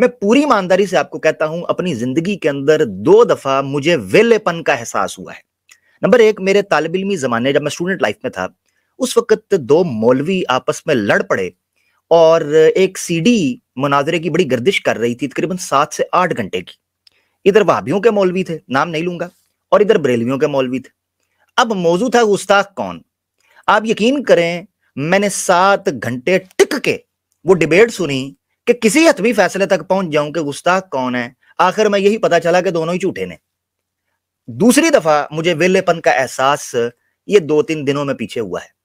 मैं पूरी ईमानदारी से आपको कहता हूं अपनी जिंदगी के अंदर दो दफा मुझे वेलेपन का एहसास हुआ है नंबर एक मेरे तालब इलमी जमाने जब मैं स्टूडेंट लाइफ में था उस वक्त दो मौलवी आपस में लड़ पड़े और एक सीडी मुनाजरे की बड़ी गर्दिश कर रही थी तकरीबन सात से आठ घंटे की इधर वहाबियों के मौलवी थे नाम नहीं लूंगा और इधर बरेलवियों के मौलवी थे अब मौजू था गुस्ताख कौन आप यकीन करें मैंने सात घंटे टिक के वो डिबेट सुनी कि किसी हतमी फैसले तक पहुंच जाऊं कि गुस्ताख कौन है आखिर में यही पता चला कि दोनों ही झूठे ने दूसरी दफा मुझे विलेपन का एहसास ये दो तीन दिनों में पीछे हुआ है